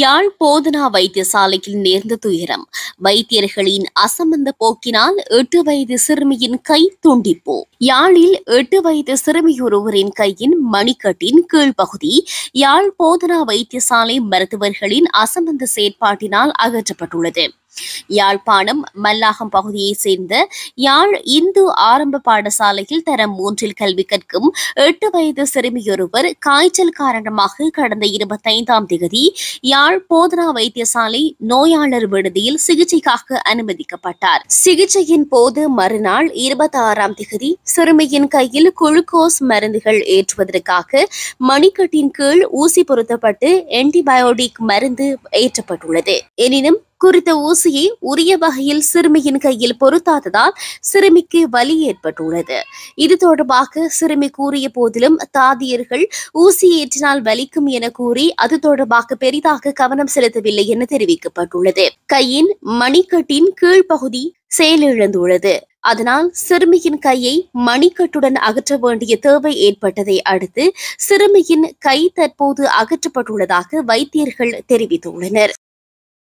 யாழ் போதனா வைத்தியசாலையில் நேர்ந்த துயரம் வைத்தியர்களின் அசமந்த போக்கினால் எட்டு வயது சிறுமியின் கை துண்டிப்போ யாழில் எட்டு வயது சிறுமியொருவரின் கையின் மணிக்கட்டின் கீழ்ப்பகுதி யாழ் போதனா வைத்தியசாலை மருத்துவர்களின் அசமந்த செயற்பாட்டினால் அகற்றப்பட்டுள்ளது யாழ்ப்பாணம் மல்லாகம் பகுதியைச் சேர்ந்த யாழ் இந்து ஆரம்ப பாடசாலையில் தரம் மூன்றில் கல்வி கற்கும் எட்டு வயது சிறுமியொருவர் காய்ச்சல் காரணமாக கடந்த இருபத்தைந்தாம் தேதி யாழ் போதனா வைத்தியசாலை நோயாளர் விடுதியில் சிகிச்சைக்காக அனுமதிக்கப்பட்டார் சிகிச்சையின் போது மறுநாள் இருபத்தி ஆறாம் தேதி சிறுமியின் கையில் குளுக்கோஸ் மருந்துகள் ஏற்றுவதற்காக மணிக்கட்டின் கீழ் ஊசி பொருத்தப்பட்டு ஆன்டிபயோட்டிக் மருந்து ஏற்றப்பட்டுள்ளது எனினும் குறித்த ஊசியை உரிய வகையில் சிறுமியின் கையில் பொருத்தாததால் சிறுமிக்கு வலி ஏற்பட்டுள்ளது இது தொடர்பாக சிறுமி கூறிய போதிலும் தாதியர்கள் ஊசி ஏற்றினால் வலிக்கும் என கூறி அது தொடர்பாக பெரிதாக கவனம் செலுத்தவில்லை என தெரிவிக்கப்பட்டுள்ளது கையின் மணிக்கட்டின் கீழ்ப்பகுதி செயலிழந்துள்ளது அதனால் சிறுமியின் கையை மணிக்கட்டுடன் அகற்ற வேண்டிய தேவை ஏற்பட்டதை அடுத்து சிறுமியின் கை தற்போது அகற்றப்பட்டுள்ளதாக வைத்தியர்கள் தெரிவித்துள்ளனர்